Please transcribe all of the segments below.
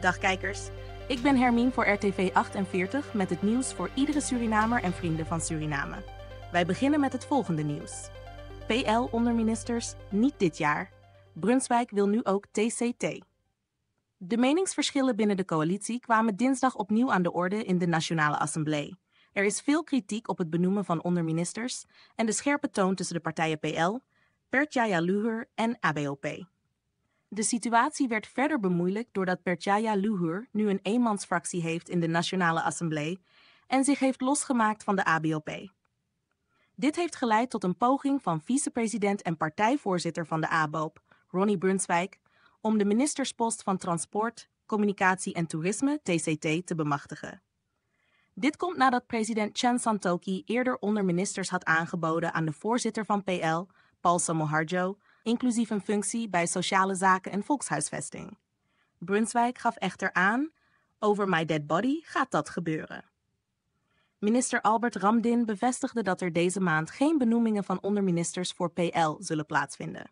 Dag kijkers. Ik ben Hermine voor RTV 48 met het nieuws voor iedere Surinamer en vrienden van Suriname. Wij beginnen met het volgende nieuws. PL onderministers, niet dit jaar. Brunswijk wil nu ook TCT. De meningsverschillen binnen de coalitie kwamen dinsdag opnieuw aan de orde in de Nationale Assemblée. Er is veel kritiek op het benoemen van onderministers en de scherpe toon tussen de partijen PL, Tjaya Luher en ABOP. De situatie werd verder bemoeilijkt doordat Perchaya Luhur nu een eenmansfractie heeft in de Nationale Assemblée en zich heeft losgemaakt van de ABOP. Dit heeft geleid tot een poging van vicepresident en partijvoorzitter van de ABOP, Ronnie Brunswijk, om de ministerspost van Transport, Communicatie en Toerisme, TCT, te bemachtigen. Dit komt nadat president Chen Santoki eerder onder ministers had aangeboden aan de voorzitter van PL, Paul Samoharjo, inclusief een functie bij sociale zaken en volkshuisvesting. Brunswijk gaf echter aan: over My Dead Body gaat dat gebeuren. Minister Albert Ramdin bevestigde dat er deze maand geen benoemingen van onderministers voor PL zullen plaatsvinden.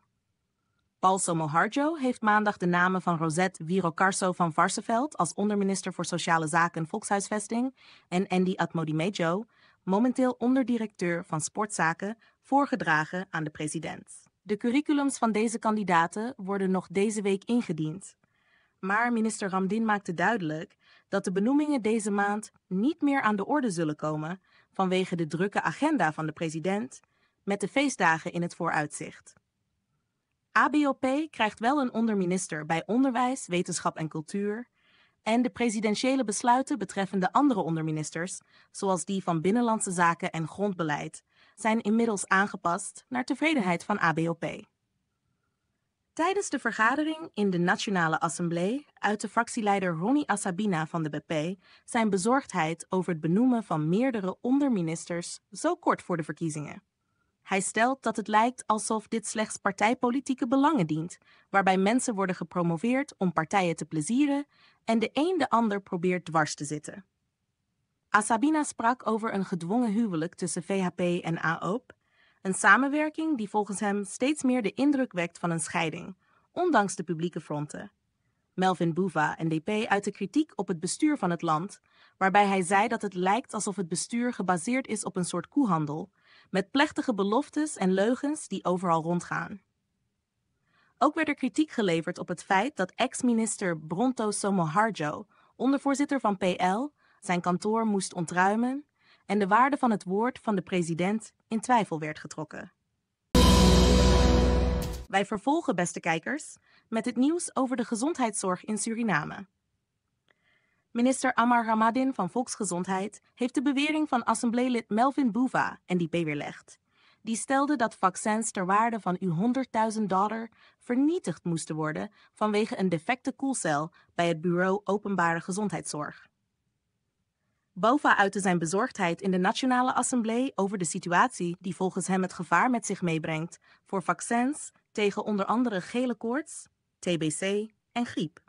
Paul Somoharjo heeft maandag de namen van Rosette Wirocarso van Varseveld als onderminister voor Sociale Zaken en Volkshuisvesting en Andy Atmodimejo, momenteel onderdirecteur van Sportzaken, voorgedragen aan de president. De curriculums van deze kandidaten worden nog deze week ingediend. Maar minister Ramdin maakte duidelijk dat de benoemingen deze maand niet meer aan de orde zullen komen vanwege de drukke agenda van de president met de feestdagen in het vooruitzicht. ABOP krijgt wel een onderminister bij onderwijs, wetenschap en cultuur en de presidentiële besluiten betreffende andere onderministers, zoals die van binnenlandse zaken en grondbeleid, zijn inmiddels aangepast naar tevredenheid van ABOP. Tijdens de vergadering in de Nationale Assemblée uitte fractieleider Ronnie Assabina van de BP zijn bezorgdheid over het benoemen van meerdere onderministers zo kort voor de verkiezingen. Hij stelt dat het lijkt alsof dit slechts partijpolitieke belangen dient, waarbij mensen worden gepromoveerd om partijen te plezieren en de een de ander probeert dwars te zitten. Asabina sprak over een gedwongen huwelijk tussen VHP en AOP, een samenwerking die volgens hem steeds meer de indruk wekt van een scheiding, ondanks de publieke fronten. Melvin Bouva, NDP, uitte kritiek op het bestuur van het land, waarbij hij zei dat het lijkt alsof het bestuur gebaseerd is op een soort koehandel, met plechtige beloftes en leugens die overal rondgaan. Ook werd er kritiek geleverd op het feit dat ex-minister Bronto Somoharjo, ondervoorzitter van PL, zijn kantoor moest ontruimen en de waarde van het woord van de president in twijfel werd getrokken. Wij vervolgen, beste kijkers, met het nieuws over de gezondheidszorg in Suriname. Minister Amar Ramadin van Volksgezondheid heeft de bewering van assembleelid Melvin Bouva die weerlegd. Die stelde dat vaccins ter waarde van uw 100.000 dollar vernietigd moesten worden vanwege een defecte koelcel bij het Bureau Openbare Gezondheidszorg. Bova uitte zijn bezorgdheid in de Nationale Assemblée over de situatie die volgens hem het gevaar met zich meebrengt voor vaccins tegen onder andere gele koorts, TBC en griep.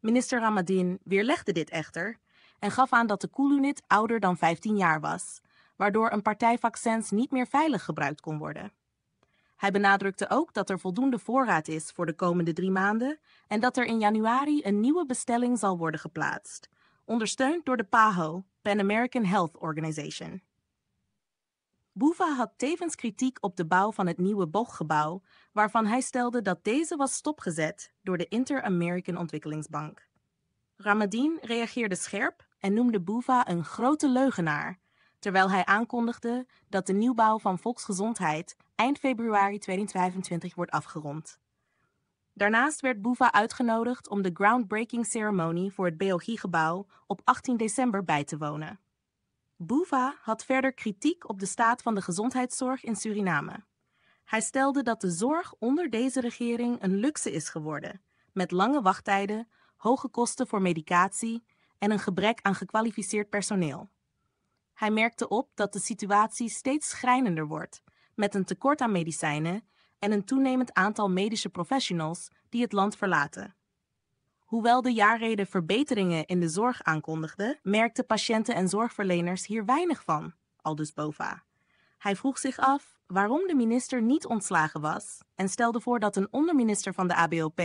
Minister Ramadin weerlegde dit echter en gaf aan dat de koelunit ouder dan 15 jaar was, waardoor een partij vaccins niet meer veilig gebruikt kon worden. Hij benadrukte ook dat er voldoende voorraad is voor de komende drie maanden en dat er in januari een nieuwe bestelling zal worden geplaatst ondersteund door de PAHO, Pan American Health Organization. Boeva had tevens kritiek op de bouw van het nieuwe gebouw, waarvan hij stelde dat deze was stopgezet door de Inter-American Ontwikkelingsbank. Ramadine reageerde scherp en noemde Boeva een grote leugenaar, terwijl hij aankondigde dat de nieuwbouw van volksgezondheid eind februari 2025 wordt afgerond. Daarnaast werd Bouva uitgenodigd om de groundbreaking ceremonie voor het BOG-gebouw op 18 december bij te wonen. Bouva had verder kritiek op de staat van de gezondheidszorg in Suriname. Hij stelde dat de zorg onder deze regering een luxe is geworden, met lange wachttijden, hoge kosten voor medicatie en een gebrek aan gekwalificeerd personeel. Hij merkte op dat de situatie steeds schrijnender wordt, met een tekort aan medicijnen en een toenemend aantal medische professionals die het land verlaten. Hoewel de jaarreden verbeteringen in de zorg aankondigde, merkten patiënten en zorgverleners hier weinig van, aldus BOVA. Hij vroeg zich af waarom de minister niet ontslagen was en stelde voor dat een onderminister van de ABOP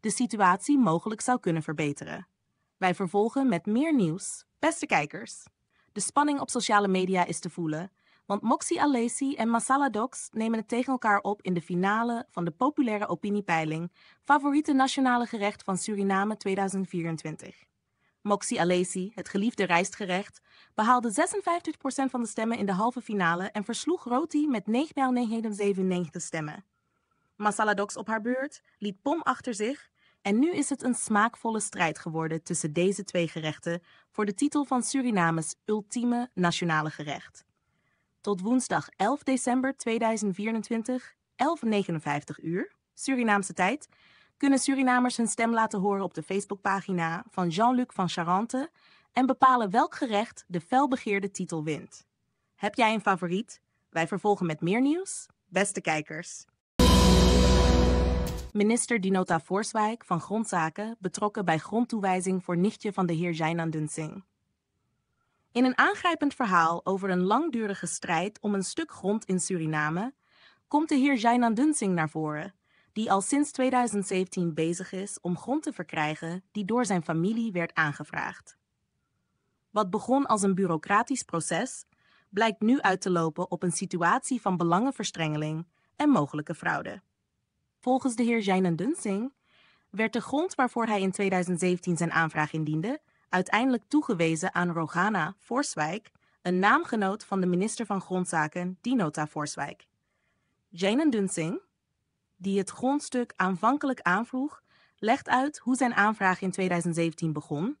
de situatie mogelijk zou kunnen verbeteren. Wij vervolgen met meer nieuws. Beste kijkers, de spanning op sociale media is te voelen want Moxie Alesi en Masala Docs nemen het tegen elkaar op in de finale van de populaire opiniepeiling Favoriete Nationale Gerecht van Suriname 2024. Moxie Alesi, het geliefde rijstgerecht, behaalde 56% van de stemmen in de halve finale en versloeg Roti met 9,997 stemmen. Masala Docs op haar beurt liet Pom achter zich en nu is het een smaakvolle strijd geworden tussen deze twee gerechten voor de titel van Surinames ultieme nationale gerecht tot woensdag 11 december 2024, 11.59 uur, Surinaamse tijd, kunnen Surinamers hun stem laten horen op de Facebookpagina van Jean-Luc van Charente en bepalen welk gerecht de felbegeerde titel wint. Heb jij een favoriet? Wij vervolgen met meer nieuws. Beste kijkers. Minister Dinota Forswijk van Grondzaken betrokken bij grondtoewijzing voor nichtje van de heer Jainan Dunsing. In een aangrijpend verhaal over een langdurige strijd om een stuk grond in Suriname komt de heer Jainan Dunsing naar voren, die al sinds 2017 bezig is om grond te verkrijgen die door zijn familie werd aangevraagd. Wat begon als een bureaucratisch proces, blijkt nu uit te lopen op een situatie van belangenverstrengeling en mogelijke fraude. Volgens de heer Jainan Dunsing werd de grond waarvoor hij in 2017 zijn aanvraag indiende uiteindelijk toegewezen aan Rogana Forswijk, een naamgenoot van de minister van Grondzaken Dinota Forswijk. Jane Dunsing, die het grondstuk aanvankelijk aanvroeg, legt uit hoe zijn aanvraag in 2017 begon.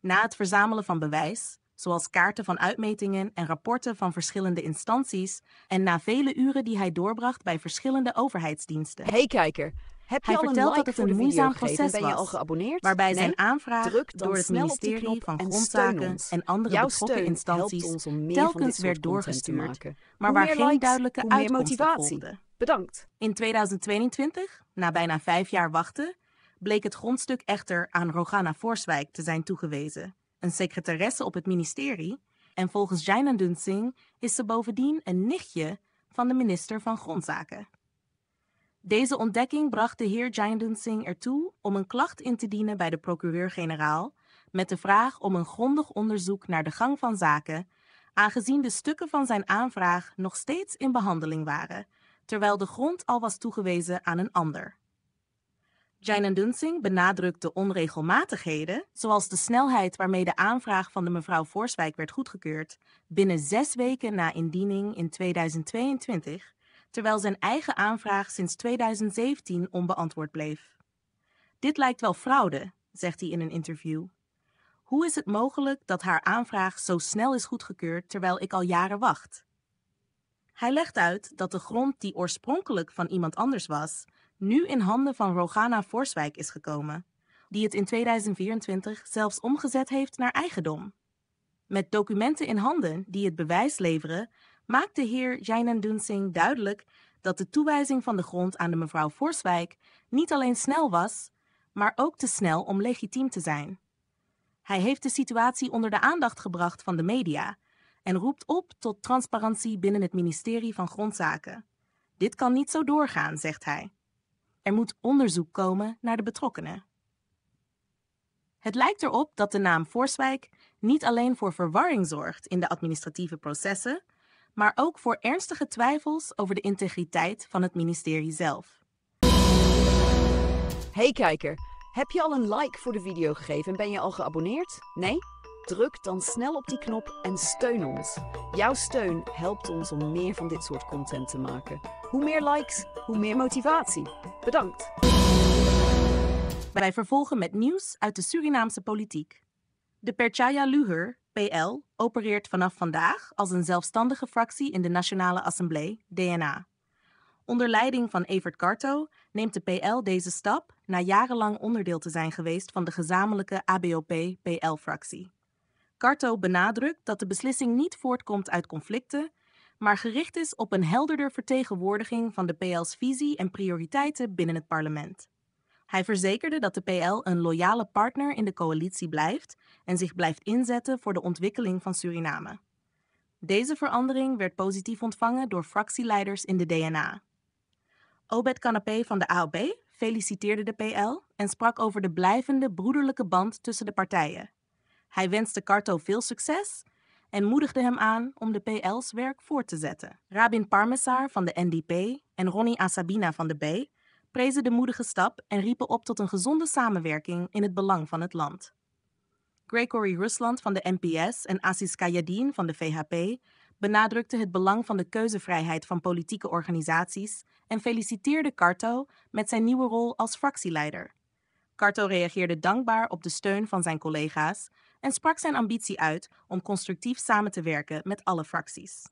Na het verzamelen van bewijs, zoals kaarten van uitmetingen en rapporten van verschillende instanties, en na vele uren die hij doorbracht bij verschillende overheidsdiensten. Hey kijker, heb je Hij al een dat het een moeizaam proces was, waarbij zijn aanvraag door het ministerie van Grondzaken en andere betrokken instanties telkens werd doorgestuurd, te maar waar geen duidelijke uitkomst Bedankt. In 2022, na bijna vijf jaar wachten, bleek het grondstuk echter aan Rogana Forswijk te zijn toegewezen, een secretaresse op het ministerie, en volgens Jaina Dunsing is ze bovendien een nichtje van de minister van Grondzaken. Deze ontdekking bracht de heer Jaindun Singh ertoe om een klacht in te dienen bij de procureur-generaal met de vraag om een grondig onderzoek naar de gang van zaken, aangezien de stukken van zijn aanvraag nog steeds in behandeling waren, terwijl de grond al was toegewezen aan een ander. Jainandun Singh benadrukte onregelmatigheden, zoals de snelheid waarmee de aanvraag van de mevrouw Voorswijk werd goedgekeurd, binnen zes weken na indiening in 2022 terwijl zijn eigen aanvraag sinds 2017 onbeantwoord bleef. Dit lijkt wel fraude, zegt hij in een interview. Hoe is het mogelijk dat haar aanvraag zo snel is goedgekeurd terwijl ik al jaren wacht? Hij legt uit dat de grond die oorspronkelijk van iemand anders was, nu in handen van Rogana Forswijk is gekomen, die het in 2024 zelfs omgezet heeft naar eigendom. Met documenten in handen die het bewijs leveren maakte heer Jainan Dunsing duidelijk dat de toewijzing van de grond aan de mevrouw Forswijk niet alleen snel was, maar ook te snel om legitiem te zijn. Hij heeft de situatie onder de aandacht gebracht van de media en roept op tot transparantie binnen het ministerie van Grondzaken. Dit kan niet zo doorgaan, zegt hij. Er moet onderzoek komen naar de betrokkenen. Het lijkt erop dat de naam Vorswijk niet alleen voor verwarring zorgt in de administratieve processen, maar ook voor ernstige twijfels over de integriteit van het ministerie zelf. Hey kijker, heb je al een like voor de video gegeven en ben je al geabonneerd? Nee? Druk dan snel op die knop en steun ons. Jouw steun helpt ons om meer van dit soort content te maken. Hoe meer likes, hoe meer motivatie. Bedankt. Wij vervolgen met nieuws uit de Surinaamse politiek. De Perchaya Luher, PL opereert vanaf vandaag als een zelfstandige fractie in de Nationale Assemblee DNA. Onder leiding van Evert Carto neemt de PL deze stap na jarenlang onderdeel te zijn geweest van de gezamenlijke ABOP-PL-fractie. Carto benadrukt dat de beslissing niet voortkomt uit conflicten, maar gericht is op een helderder vertegenwoordiging van de PL's visie en prioriteiten binnen het parlement. Hij verzekerde dat de PL een loyale partner in de coalitie blijft en zich blijft inzetten voor de ontwikkeling van Suriname. Deze verandering werd positief ontvangen door fractieleiders in de DNA. Obed Canapé van de AOB feliciteerde de PL en sprak over de blijvende broederlijke band tussen de partijen. Hij wenste Carto veel succes en moedigde hem aan om de PL's werk voort te zetten. Rabin Parmesar van de NDP en Ronnie Asabina van de B prezen de moedige stap en riepen op tot een gezonde samenwerking in het belang van het land. Gregory Rusland van de NPS en Aziz Kayadin van de VHP benadrukten het belang van de keuzevrijheid van politieke organisaties en feliciteerden Carto met zijn nieuwe rol als fractieleider. Carto reageerde dankbaar op de steun van zijn collega's en sprak zijn ambitie uit om constructief samen te werken met alle fracties.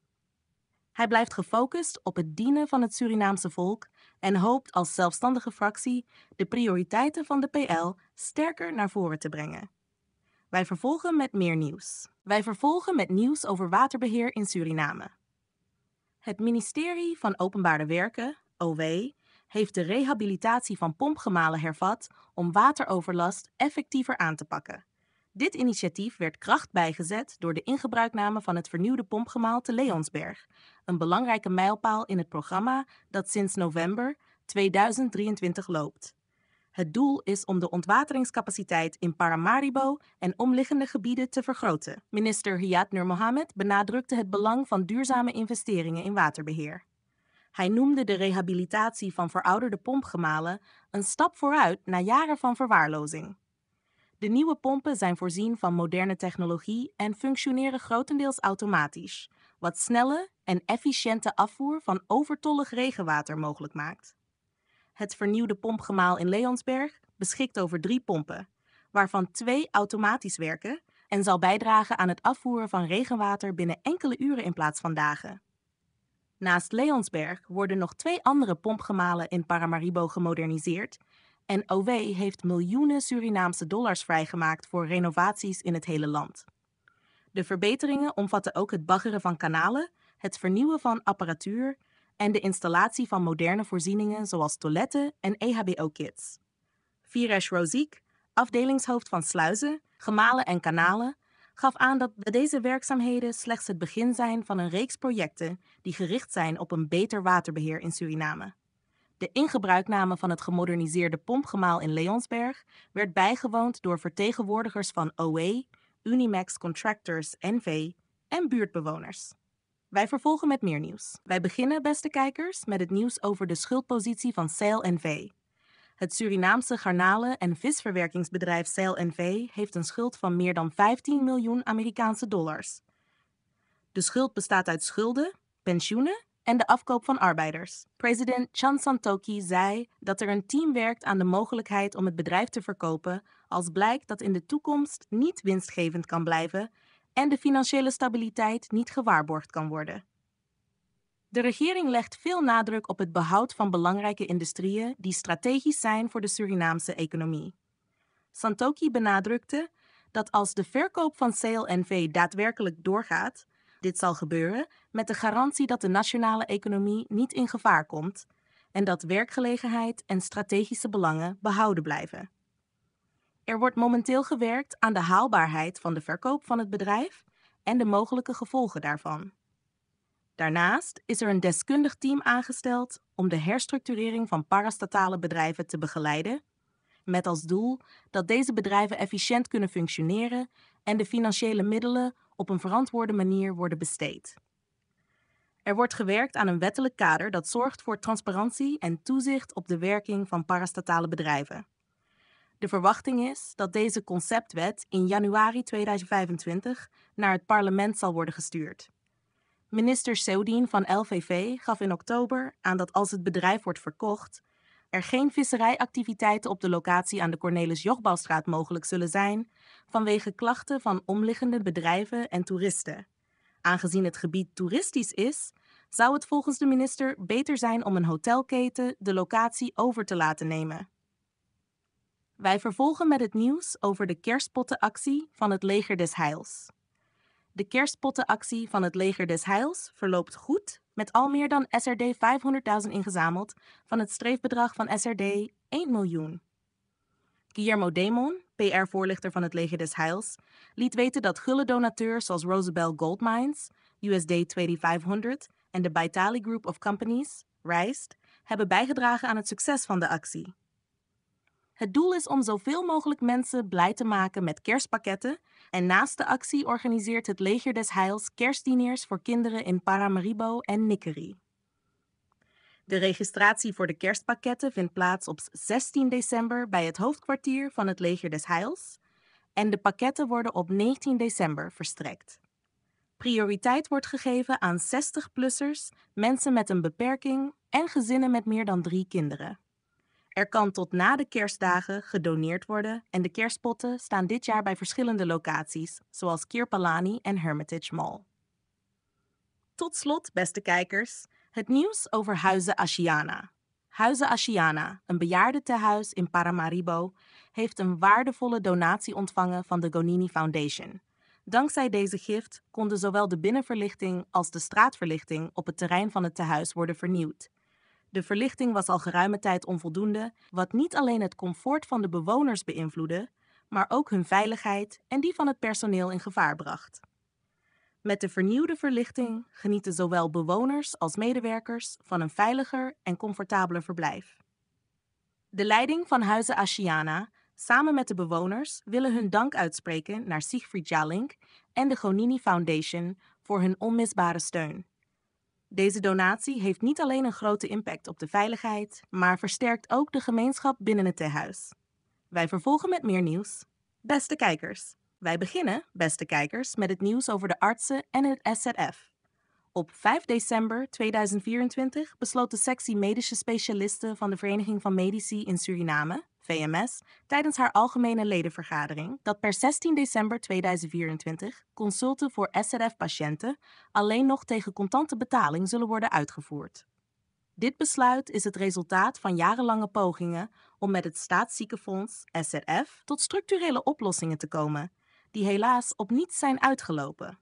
Hij blijft gefocust op het dienen van het Surinaamse volk en hoopt als zelfstandige fractie de prioriteiten van de PL sterker naar voren te brengen. Wij vervolgen met meer nieuws. Wij vervolgen met nieuws over waterbeheer in Suriname. Het ministerie van Openbare Werken, OW, heeft de rehabilitatie van pompgemalen hervat om wateroverlast effectiever aan te pakken. Dit initiatief werd kracht bijgezet door de ingebruikname van het vernieuwde pompgemaal te Leonsberg, een belangrijke mijlpaal in het programma dat sinds november 2023 loopt. Het doel is om de ontwateringscapaciteit in Paramaribo en omliggende gebieden te vergroten. Minister Hyad Nur Mohamed benadrukte het belang van duurzame investeringen in waterbeheer. Hij noemde de rehabilitatie van verouderde pompgemalen een stap vooruit na jaren van verwaarlozing. De nieuwe pompen zijn voorzien van moderne technologie en functioneren grotendeels automatisch, wat snelle en efficiënte afvoer van overtollig regenwater mogelijk maakt. Het vernieuwde pompgemaal in Leonsberg beschikt over drie pompen, waarvan twee automatisch werken en zal bijdragen aan het afvoeren van regenwater binnen enkele uren in plaats van dagen. Naast Leonsberg worden nog twee andere pompgemalen in Paramaribo gemoderniseerd en OW heeft miljoenen Surinaamse dollars vrijgemaakt voor renovaties in het hele land. De verbeteringen omvatten ook het baggeren van kanalen, het vernieuwen van apparatuur en de installatie van moderne voorzieningen zoals toiletten en EHBO-kits. Firesh Roziek, afdelingshoofd van sluizen, gemalen en kanalen, gaf aan dat deze werkzaamheden slechts het begin zijn van een reeks projecten die gericht zijn op een beter waterbeheer in Suriname. De ingebruikname van het gemoderniseerde pompgemaal in Leonsberg werd bijgewoond door vertegenwoordigers van OE, Unimax Contractors NV en buurtbewoners. Wij vervolgen met meer nieuws. Wij beginnen, beste kijkers, met het nieuws over de schuldpositie van Sail NV. Het Surinaamse garnalen- en visverwerkingsbedrijf Sail NV heeft een schuld van meer dan 15 miljoen Amerikaanse dollars. De schuld bestaat uit schulden, pensioenen en de afkoop van arbeiders. President Chan Santoki zei dat er een team werkt aan de mogelijkheid om het bedrijf te verkopen als blijkt dat in de toekomst niet winstgevend kan blijven en de financiële stabiliteit niet gewaarborgd kan worden. De regering legt veel nadruk op het behoud van belangrijke industrieën die strategisch zijn voor de Surinaamse economie. Santoki benadrukte dat als de verkoop van CLNV daadwerkelijk doorgaat, dit zal gebeuren met de garantie dat de nationale economie niet in gevaar komt en dat werkgelegenheid en strategische belangen behouden blijven. Er wordt momenteel gewerkt aan de haalbaarheid van de verkoop van het bedrijf en de mogelijke gevolgen daarvan. Daarnaast is er een deskundig team aangesteld om de herstructurering van parastatale bedrijven te begeleiden, met als doel dat deze bedrijven efficiënt kunnen functioneren en de financiële middelen op een verantwoorde manier worden besteed. Er wordt gewerkt aan een wettelijk kader dat zorgt voor transparantie en toezicht op de werking van parastatale bedrijven. De verwachting is dat deze conceptwet in januari 2025 naar het parlement zal worden gestuurd. Minister Seudien van LVV gaf in oktober aan dat als het bedrijf wordt verkocht, er geen visserijactiviteiten op de locatie aan de Cornelis Jochbalstraat mogelijk zullen zijn vanwege klachten van omliggende bedrijven en toeristen. Aangezien het gebied toeristisch is, zou het volgens de minister beter zijn om een hotelketen de locatie over te laten nemen. Wij vervolgen met het nieuws over de kerstpottenactie van het Leger des Heils. De kerstpottenactie van het Leger des Heils verloopt goed met al meer dan SRD 500.000 ingezameld van het streefbedrag van SRD 1 miljoen. Guillermo Damon, PR-voorlichter van het Leger des Heils, liet weten dat gulle donateurs zoals Roosevelt Gold Mines, USD 2500 en de Baitali Group of Companies, Rijst, hebben bijgedragen aan het succes van de actie. Het doel is om zoveel mogelijk mensen blij te maken met kerstpakketten. En naast de actie organiseert het Leger des Heils kerstdiners voor kinderen in Paramaribo en Nickerie. De registratie voor de kerstpakketten vindt plaats op 16 december bij het hoofdkwartier van het Leger des Heils en de pakketten worden op 19 december verstrekt. Prioriteit wordt gegeven aan 60-plussers, mensen met een beperking en gezinnen met meer dan drie kinderen. Er kan tot na de kerstdagen gedoneerd worden en de kerstpotten staan dit jaar bij verschillende locaties, zoals Kirpalani en Hermitage Mall. Tot slot, beste kijkers, het nieuws over Huizen Asciana. Huizen Asciana, een bejaardentehuis in Paramaribo, heeft een waardevolle donatie ontvangen van de Gonini Foundation. Dankzij deze gift konden zowel de binnenverlichting als de straatverlichting op het terrein van het tehuis worden vernieuwd. De verlichting was al geruime tijd onvoldoende, wat niet alleen het comfort van de bewoners beïnvloedde, maar ook hun veiligheid en die van het personeel in gevaar bracht. Met de vernieuwde verlichting genieten zowel bewoners als medewerkers van een veiliger en comfortabeler verblijf. De leiding van Huizen Asciana samen met de bewoners willen hun dank uitspreken naar Siegfried Jalink en de Gonini Foundation voor hun onmisbare steun. Deze donatie heeft niet alleen een grote impact op de veiligheid, maar versterkt ook de gemeenschap binnen het tehuis. Wij vervolgen met meer nieuws. Beste kijkers, wij beginnen, beste kijkers, met het nieuws over de artsen en het SZF. Op 5 december 2024 besloot de sectie medische specialisten van de Vereniging van Medici in Suriname, VMS, tijdens haar algemene ledenvergadering dat per 16 december 2024 consulten voor SRF-patiënten alleen nog tegen contante betaling zullen worden uitgevoerd. Dit besluit is het resultaat van jarenlange pogingen om met het Staatsziekenfonds SRF tot structurele oplossingen te komen die helaas op niets zijn uitgelopen.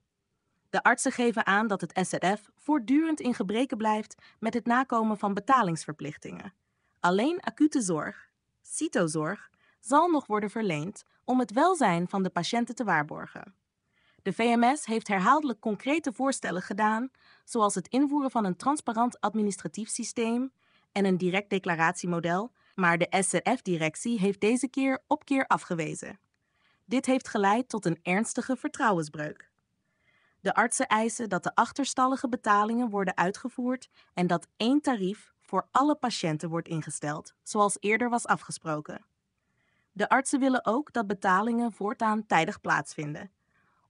De artsen geven aan dat het SZF voortdurend in gebreken blijft met het nakomen van betalingsverplichtingen. Alleen acute zorg, cytozorg, zal nog worden verleend om het welzijn van de patiënten te waarborgen. De VMS heeft herhaaldelijk concrete voorstellen gedaan, zoals het invoeren van een transparant administratief systeem en een direct declaratiemodel, maar de szf directie heeft deze keer op keer afgewezen. Dit heeft geleid tot een ernstige vertrouwensbreuk. De artsen eisen dat de achterstallige betalingen worden uitgevoerd en dat één tarief voor alle patiënten wordt ingesteld, zoals eerder was afgesproken. De artsen willen ook dat betalingen voortaan tijdig plaatsvinden.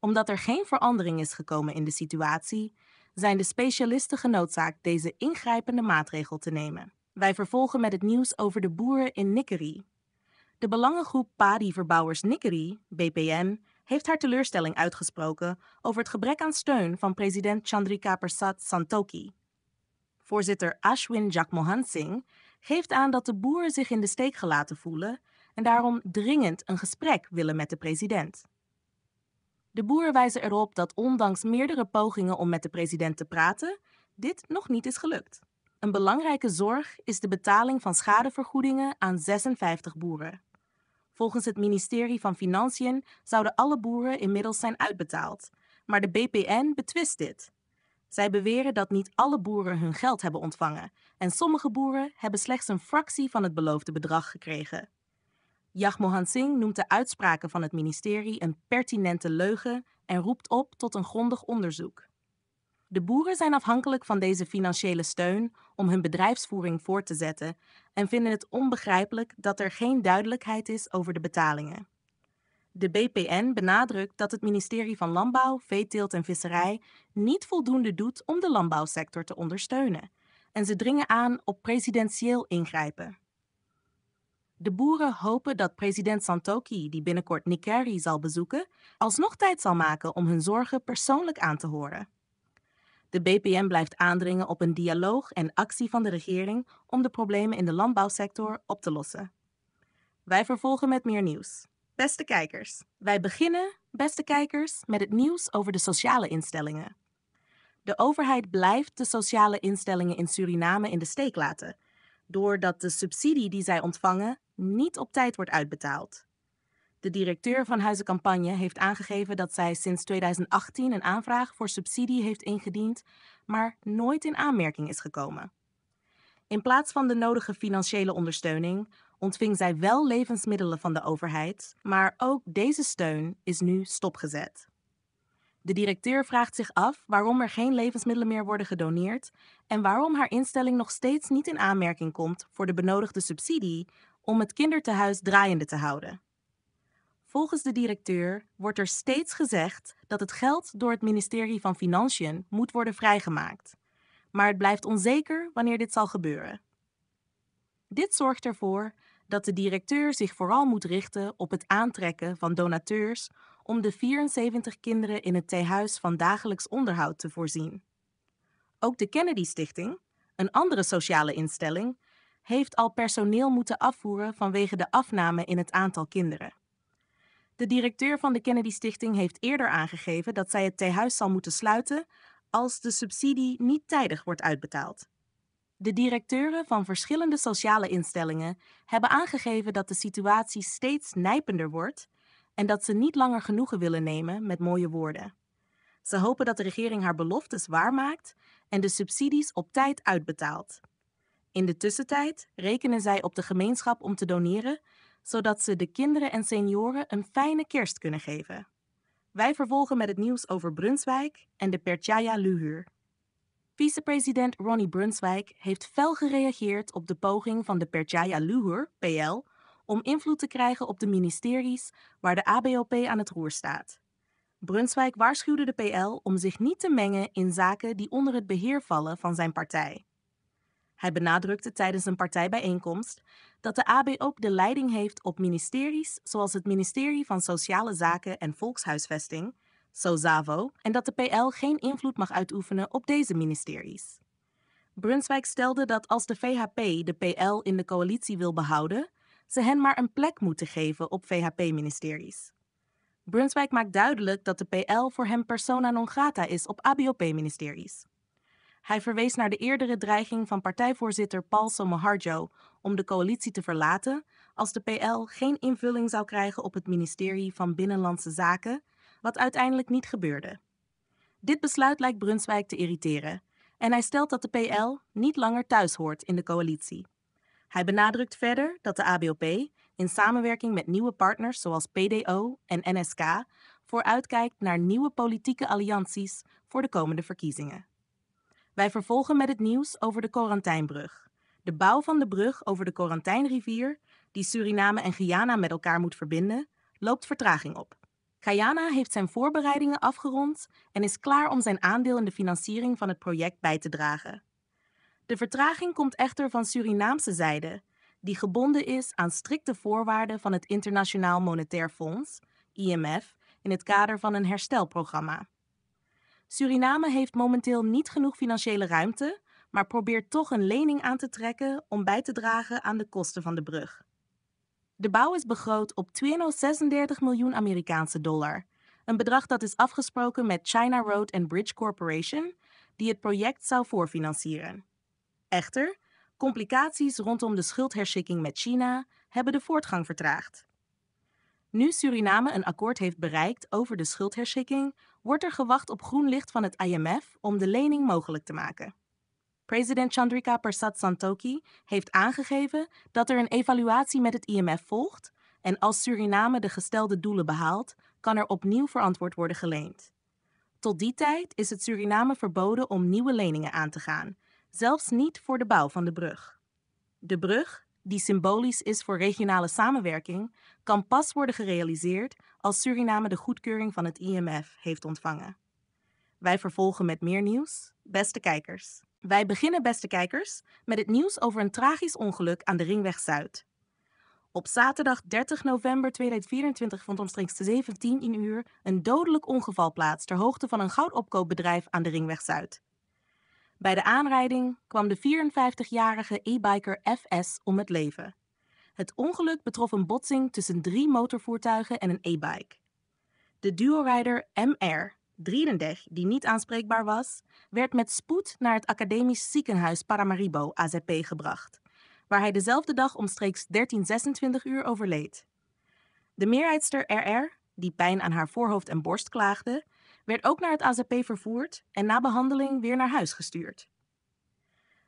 Omdat er geen verandering is gekomen in de situatie, zijn de specialisten genoodzaakt deze ingrijpende maatregel te nemen. Wij vervolgen met het nieuws over de boeren in Nikkerie, de belangengroep Padi Verbouwers Nikkerie, BPN, heeft haar teleurstelling uitgesproken over het gebrek aan steun van president Chandrika Persat Santoki. Voorzitter Ashwin Jagmohan Singh geeft aan dat de boeren zich in de steek gelaten voelen en daarom dringend een gesprek willen met de president. De boeren wijzen erop dat ondanks meerdere pogingen om met de president te praten, dit nog niet is gelukt. Een belangrijke zorg is de betaling van schadevergoedingen aan 56 boeren. Volgens het ministerie van Financiën zouden alle boeren inmiddels zijn uitbetaald. Maar de BPN betwist dit. Zij beweren dat niet alle boeren hun geld hebben ontvangen en sommige boeren hebben slechts een fractie van het beloofde bedrag gekregen. Jagmohan Singh noemt de uitspraken van het ministerie een pertinente leugen en roept op tot een grondig onderzoek. De boeren zijn afhankelijk van deze financiële steun om hun bedrijfsvoering voort te zetten en vinden het onbegrijpelijk dat er geen duidelijkheid is over de betalingen. De BPN benadrukt dat het ministerie van Landbouw, Veeteelt en Visserij niet voldoende doet om de landbouwsector te ondersteunen. En ze dringen aan op presidentieel ingrijpen. De boeren hopen dat president Santoki, die binnenkort Nikeri zal bezoeken, alsnog tijd zal maken om hun zorgen persoonlijk aan te horen. De BPM blijft aandringen op een dialoog en actie van de regering om de problemen in de landbouwsector op te lossen. Wij vervolgen met meer nieuws. Beste kijkers. Wij beginnen, beste kijkers, met het nieuws over de sociale instellingen. De overheid blijft de sociale instellingen in Suriname in de steek laten, doordat de subsidie die zij ontvangen niet op tijd wordt uitbetaald. De directeur van Huizencampagne heeft aangegeven dat zij sinds 2018 een aanvraag voor subsidie heeft ingediend, maar nooit in aanmerking is gekomen. In plaats van de nodige financiële ondersteuning ontving zij wel levensmiddelen van de overheid, maar ook deze steun is nu stopgezet. De directeur vraagt zich af waarom er geen levensmiddelen meer worden gedoneerd en waarom haar instelling nog steeds niet in aanmerking komt voor de benodigde subsidie om het kindertehuis draaiende te houden. Volgens de directeur wordt er steeds gezegd dat het geld door het ministerie van Financiën moet worden vrijgemaakt. Maar het blijft onzeker wanneer dit zal gebeuren. Dit zorgt ervoor dat de directeur zich vooral moet richten op het aantrekken van donateurs om de 74 kinderen in het tehuis van dagelijks onderhoud te voorzien. Ook de Kennedy Stichting, een andere sociale instelling, heeft al personeel moeten afvoeren vanwege de afname in het aantal kinderen. De directeur van de Kennedy Stichting heeft eerder aangegeven dat zij het tehuis zal moeten sluiten als de subsidie niet tijdig wordt uitbetaald. De directeuren van verschillende sociale instellingen hebben aangegeven dat de situatie steeds nijpender wordt en dat ze niet langer genoegen willen nemen met mooie woorden. Ze hopen dat de regering haar beloftes waarmaakt en de subsidies op tijd uitbetaalt. In de tussentijd rekenen zij op de gemeenschap om te doneren zodat ze de kinderen en senioren een fijne kerst kunnen geven. Wij vervolgen met het nieuws over Brunswijk en de Perchaya Luhur. Vicepresident Ronnie Brunswijk heeft fel gereageerd op de poging van de Perchaya Luhur, PL, om invloed te krijgen op de ministeries waar de ABOP aan het roer staat. Brunswijk waarschuwde de PL om zich niet te mengen in zaken die onder het beheer vallen van zijn partij. Hij benadrukte tijdens een partijbijeenkomst dat de AB ook de leiding heeft op ministeries zoals het ministerie van Sociale Zaken en Volkshuisvesting, SOZAVO, en dat de PL geen invloed mag uitoefenen op deze ministeries. Brunswijk stelde dat als de VHP de PL in de coalitie wil behouden, ze hen maar een plek moeten geven op VHP-ministeries. Brunswijk maakt duidelijk dat de PL voor hem persona non grata is op ABOP-ministeries. Hij verwees naar de eerdere dreiging van partijvoorzitter Paul Somoharjo om de coalitie te verlaten als de PL geen invulling zou krijgen op het ministerie van Binnenlandse Zaken, wat uiteindelijk niet gebeurde. Dit besluit lijkt Brunswijk te irriteren en hij stelt dat de PL niet langer thuis hoort in de coalitie. Hij benadrukt verder dat de ABOP in samenwerking met nieuwe partners zoals PDO en NSK vooruitkijkt naar nieuwe politieke allianties voor de komende verkiezingen. Wij vervolgen met het nieuws over de Quarantijnbrug. De bouw van de brug over de Quarantijnrivier, die Suriname en Guyana met elkaar moet verbinden, loopt vertraging op. Guyana heeft zijn voorbereidingen afgerond en is klaar om zijn aandeel in de financiering van het project bij te dragen. De vertraging komt echter van Surinaamse zijde, die gebonden is aan strikte voorwaarden van het Internationaal Monetair Fonds, IMF, in het kader van een herstelprogramma. Suriname heeft momenteel niet genoeg financiële ruimte, maar probeert toch een lening aan te trekken om bij te dragen aan de kosten van de brug. De bouw is begroot op 236 miljoen Amerikaanse dollar, een bedrag dat is afgesproken met China Road and Bridge Corporation, die het project zou voorfinancieren. Echter, complicaties rondom de schuldherschikking met China hebben de voortgang vertraagd. Nu Suriname een akkoord heeft bereikt over de schuldherschikking, wordt er gewacht op groen licht van het IMF om de lening mogelijk te maken. President Chandrika Persat Santokhi heeft aangegeven dat er een evaluatie met het IMF volgt en als Suriname de gestelde doelen behaalt, kan er opnieuw verantwoord worden geleend. Tot die tijd is het Suriname verboden om nieuwe leningen aan te gaan, zelfs niet voor de bouw van de brug. De brug, die symbolisch is voor regionale samenwerking, kan pas worden gerealiseerd als Suriname de goedkeuring van het IMF heeft ontvangen. Wij vervolgen met meer nieuws, beste kijkers. Wij beginnen, beste kijkers, met het nieuws over een tragisch ongeluk aan de Ringweg Zuid. Op zaterdag 30 november 2024 vond omstreeks 17 uur een dodelijk ongeval plaats ter hoogte van een goudopkoopbedrijf aan de Ringweg Zuid. Bij de aanrijding kwam de 54-jarige e-biker FS om het leven. Het ongeluk betrof een botsing tussen drie motorvoertuigen en een e-bike. De duorijder MR, 33, die niet aanspreekbaar was, werd met spoed naar het academisch ziekenhuis Paramaribo AZP gebracht, waar hij dezelfde dag omstreeks 1326 uur overleed. De meerheidster RR, die pijn aan haar voorhoofd en borst klaagde, werd ook naar het AZP vervoerd en na behandeling weer naar huis gestuurd.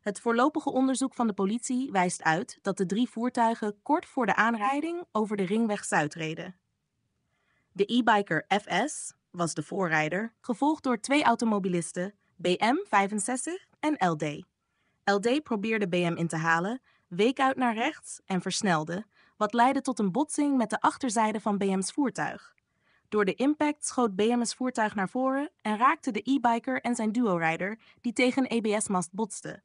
Het voorlopige onderzoek van de politie wijst uit dat de drie voertuigen kort voor de aanrijding over de ringweg Zuid reden. De e-biker FS was de voorrijder, gevolgd door twee automobilisten, BM65 en LD. LD probeerde BM in te halen, week uit naar rechts en versnelde, wat leidde tot een botsing met de achterzijde van BM's voertuig. Door de impact schoot BM's voertuig naar voren en raakte de e-biker en zijn duo die tegen een EBS-mast botsten.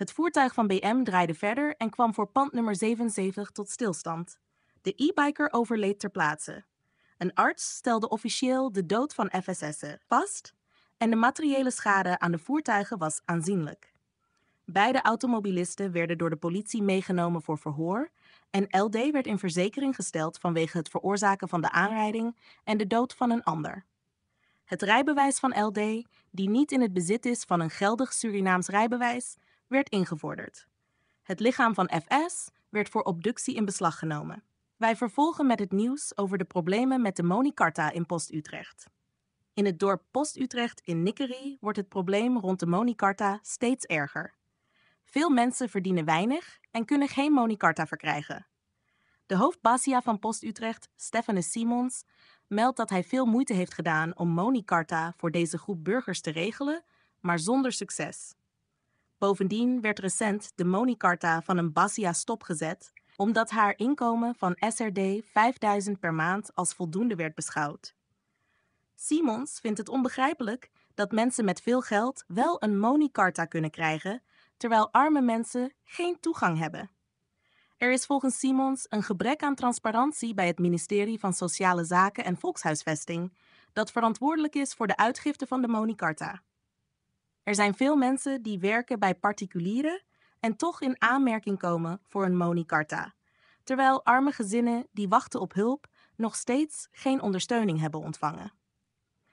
Het voertuig van BM draaide verder en kwam voor pand nummer 77 tot stilstand. De e-biker overleed ter plaatse. Een arts stelde officieel de dood van FSS'en vast en de materiële schade aan de voertuigen was aanzienlijk. Beide automobilisten werden door de politie meegenomen voor verhoor en LD werd in verzekering gesteld vanwege het veroorzaken van de aanrijding en de dood van een ander. Het rijbewijs van LD, die niet in het bezit is van een geldig Surinaams rijbewijs, werd ingevorderd. Het lichaam van FS werd voor obductie in beslag genomen. Wij vervolgen met het nieuws over de problemen met de monicarta in Post-Utrecht. In het dorp Post-Utrecht in Nikkerie wordt het probleem rond de monicarta steeds erger. Veel mensen verdienen weinig en kunnen geen monicarta verkrijgen. De hoofdbasia van Post-Utrecht, Stephanus Simons, meldt dat hij veel moeite heeft gedaan om monicarta voor deze groep burgers te regelen, maar zonder succes. Bovendien werd recent de Monicarta van een Bassia stopgezet omdat haar inkomen van SRD 5000 per maand als voldoende werd beschouwd. Simons vindt het onbegrijpelijk dat mensen met veel geld wel een Monicarta kunnen krijgen, terwijl arme mensen geen toegang hebben. Er is volgens Simons een gebrek aan transparantie bij het ministerie van Sociale Zaken en Volkshuisvesting, dat verantwoordelijk is voor de uitgifte van de Monicarta. Er zijn veel mensen die werken bij particulieren en toch in aanmerking komen voor een Monikarta, terwijl arme gezinnen die wachten op hulp nog steeds geen ondersteuning hebben ontvangen.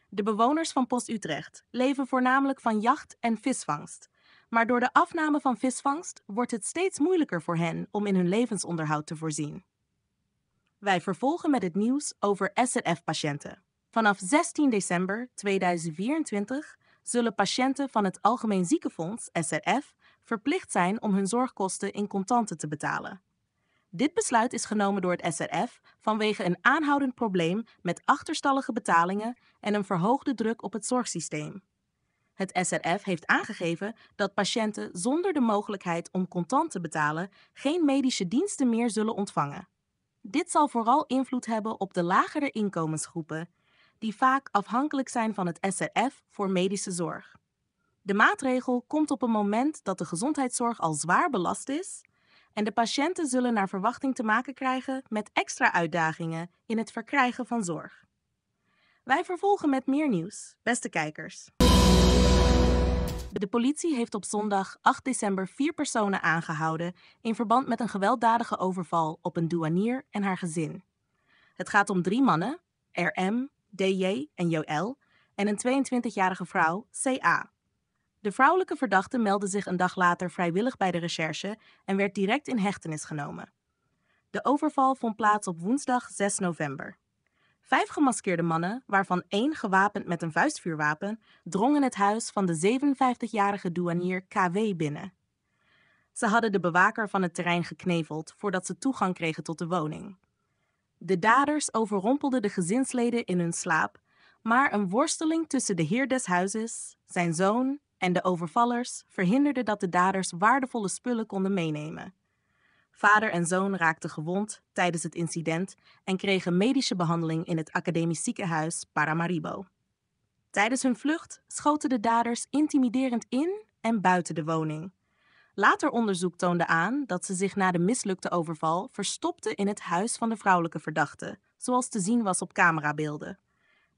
De bewoners van Post-Utrecht leven voornamelijk van jacht en visvangst, maar door de afname van visvangst wordt het steeds moeilijker voor hen om in hun levensonderhoud te voorzien. Wij vervolgen met het nieuws over SRF-patiënten. Vanaf 16 december 2024 zullen patiënten van het Algemeen Ziekenfonds, SRF, verplicht zijn om hun zorgkosten in contanten te betalen. Dit besluit is genomen door het SRF vanwege een aanhoudend probleem met achterstallige betalingen en een verhoogde druk op het zorgsysteem. Het SRF heeft aangegeven dat patiënten zonder de mogelijkheid om contant te betalen geen medische diensten meer zullen ontvangen. Dit zal vooral invloed hebben op de lagere inkomensgroepen die vaak afhankelijk zijn van het SRF voor medische zorg. De maatregel komt op een moment dat de gezondheidszorg al zwaar belast is en de patiënten zullen naar verwachting te maken krijgen met extra uitdagingen in het verkrijgen van zorg. Wij vervolgen met meer nieuws, beste kijkers. De politie heeft op zondag 8 december vier personen aangehouden in verband met een gewelddadige overval op een douanier en haar gezin. Het gaat om drie mannen, RM, DJ en Joël, en een 22-jarige vrouw, CA. De vrouwelijke verdachte meldde zich een dag later vrijwillig bij de recherche en werd direct in hechtenis genomen. De overval vond plaats op woensdag 6 november. Vijf gemaskeerde mannen, waarvan één gewapend met een vuistvuurwapen, drongen het huis van de 57-jarige douanier KW binnen. Ze hadden de bewaker van het terrein gekneveld voordat ze toegang kregen tot de woning. De daders overrompelden de gezinsleden in hun slaap, maar een worsteling tussen de heer des huizes, zijn zoon en de overvallers verhinderde dat de daders waardevolle spullen konden meenemen. Vader en zoon raakten gewond tijdens het incident en kregen medische behandeling in het academisch ziekenhuis Paramaribo. Tijdens hun vlucht schoten de daders intimiderend in en buiten de woning. Later onderzoek toonde aan dat ze zich na de mislukte overval verstopte in het huis van de vrouwelijke verdachte, zoals te zien was op camerabeelden.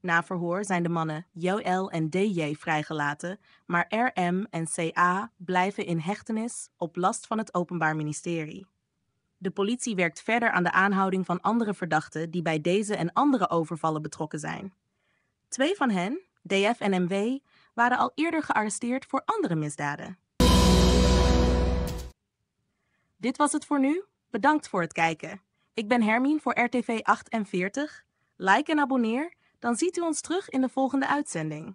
Na verhoor zijn de mannen JL en DJ vrijgelaten, maar RM en CA blijven in hechtenis op last van het Openbaar Ministerie. De politie werkt verder aan de aanhouding van andere verdachten die bij deze en andere overvallen betrokken zijn. Twee van hen, DF en MW, waren al eerder gearresteerd voor andere misdaden. Dit was het voor nu. Bedankt voor het kijken. Ik ben Hermine voor RTV 48. Like en abonneer, dan ziet u ons terug in de volgende uitzending.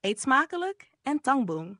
Eet smakelijk en tangboom.